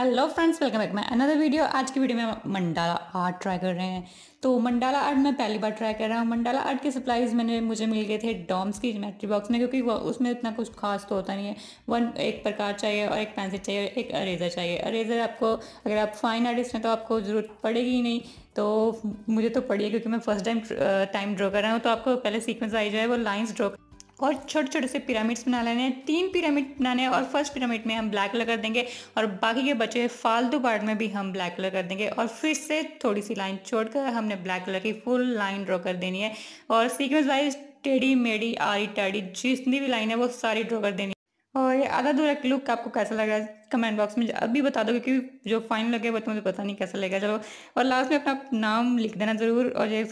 hello friends welcome back मैं another video आज की वीडियो में मंडाला आर्ट ट्राई कर रहे हैं तो मंडाला आर्ट मैं पहली बार ट्राई कर रहा हूँ मंडाला आर्ट के सप्लाईज मैंने मुझे मिल गए थे डॉम्स की जोमेट्री बॉक्स में क्योंकि वो उसमें इतना कुछ खास तो होता नहीं है वन एक प्रकार चाहिए और एक पेंसिल चाहिए एक अरेजर चाहिए अरेजर आपको अगर आप फाइन आर्टिस्ट हैं तो आपको ज़रूरत पड़ेगी ही नहीं तो मुझे तो पड़ी क्योंकि मैं फर्स्ट टाइम टाइम ड्रॉ कर रहा हूँ तो आपको पहले सीक्वेंस आई जो है वो लाइन्स ड्रॉ और छोटे छोटे से पिरामिड्स बना लेने हैं तीन पिरामिड बनाने हैं और फर्स्ट पिरामिड में हम ब्लैक कलर कर देंगे और बाकी के बचे फालतू पार्ट में भी हम ब्लैक कलर कर देंगे और फिर से थोड़ी सी लाइन छोड़कर हमने ब्लैक कलर की फुल लाइन ड्रॉ कर देनी है और सीक्वेंस वाइज टेढ़ी मेढ़ी आड़ी टाड़ी जितनी भी लाइन है वो सारी ड्रॉ कर देनी है और ये आधा दूर एक लुक आपको कैसा लगा कमेंट बॉक्स में अभी बता दो क्योंकि जो फाइनल वो तो मुझे पता नहीं कैसा लगेगा चलो और लास्ट में अपना नाम लिख देना ज़रूर और ये